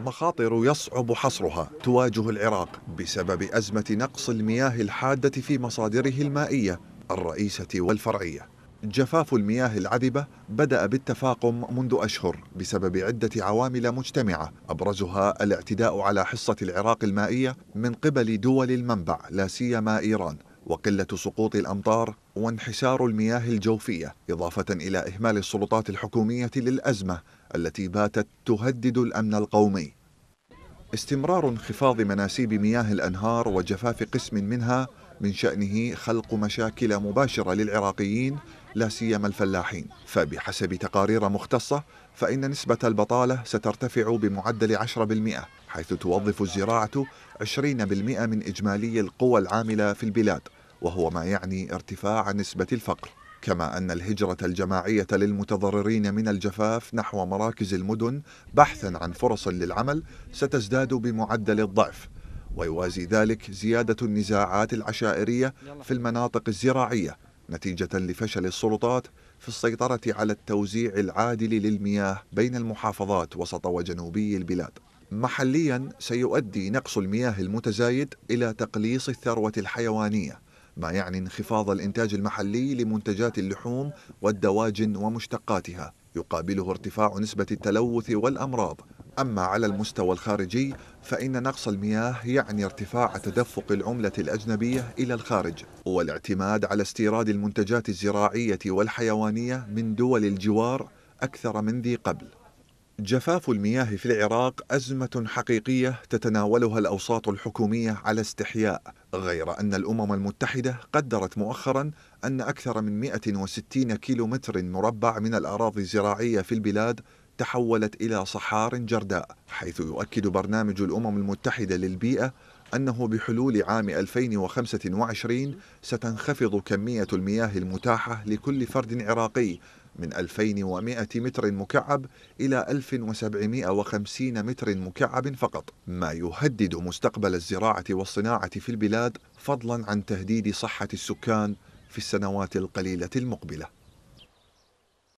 مخاطر يصعب حصرها تواجه العراق بسبب أزمة نقص المياه الحادة في مصادره المائية الرئيسة والفرعية جفاف المياه العذبة بدأ بالتفاقم منذ أشهر بسبب عدة عوامل مجتمعة أبرزها الاعتداء على حصة العراق المائية من قبل دول المنبع لا سيما إيران وقلة سقوط الأمطار وانحسار المياه الجوفية إضافة إلى إهمال السلطات الحكومية للأزمة التي باتت تهدد الأمن القومي استمرار انخفاض مناسيب مياه الأنهار وجفاف قسم منها من شأنه خلق مشاكل مباشرة للعراقيين لا سيما الفلاحين فبحسب تقارير مختصة فإن نسبة البطالة سترتفع بمعدل 10% حيث توظف الزراعة 20% من إجمالي القوى العاملة في البلاد وهو ما يعني ارتفاع نسبة الفقر كما أن الهجرة الجماعية للمتضررين من الجفاف نحو مراكز المدن بحثا عن فرص للعمل ستزداد بمعدل الضعف ويوازي ذلك زيادة النزاعات العشائرية في المناطق الزراعية نتيجة لفشل السلطات في السيطرة على التوزيع العادل للمياه بين المحافظات وسط وجنوبي البلاد. محليا سيؤدي نقص المياه المتزايد إلى تقليص الثروة الحيوانية ما يعني انخفاض الإنتاج المحلي لمنتجات اللحوم والدواجن ومشتقاتها يقابله ارتفاع نسبة التلوث والأمراض أما على المستوى الخارجي فإن نقص المياه يعني ارتفاع تدفق العملة الأجنبية إلى الخارج والاعتماد على استيراد المنتجات الزراعية والحيوانية من دول الجوار أكثر من ذي قبل جفاف المياه في العراق أزمة حقيقية تتناولها الأوساط الحكومية على استحياء غير أن الأمم المتحدة قدرت مؤخرا أن أكثر من 160 كيلو متر مربع من الأراضي الزراعية في البلاد تحولت إلى صحار جرداء حيث يؤكد برنامج الأمم المتحدة للبيئة أنه بحلول عام 2025 ستنخفض كمية المياه المتاحة لكل فرد عراقي من 2100 متر مكعب إلى 1750 متر مكعب فقط ما يهدد مستقبل الزراعة والصناعة في البلاد فضلا عن تهديد صحة السكان في السنوات القليلة المقبلة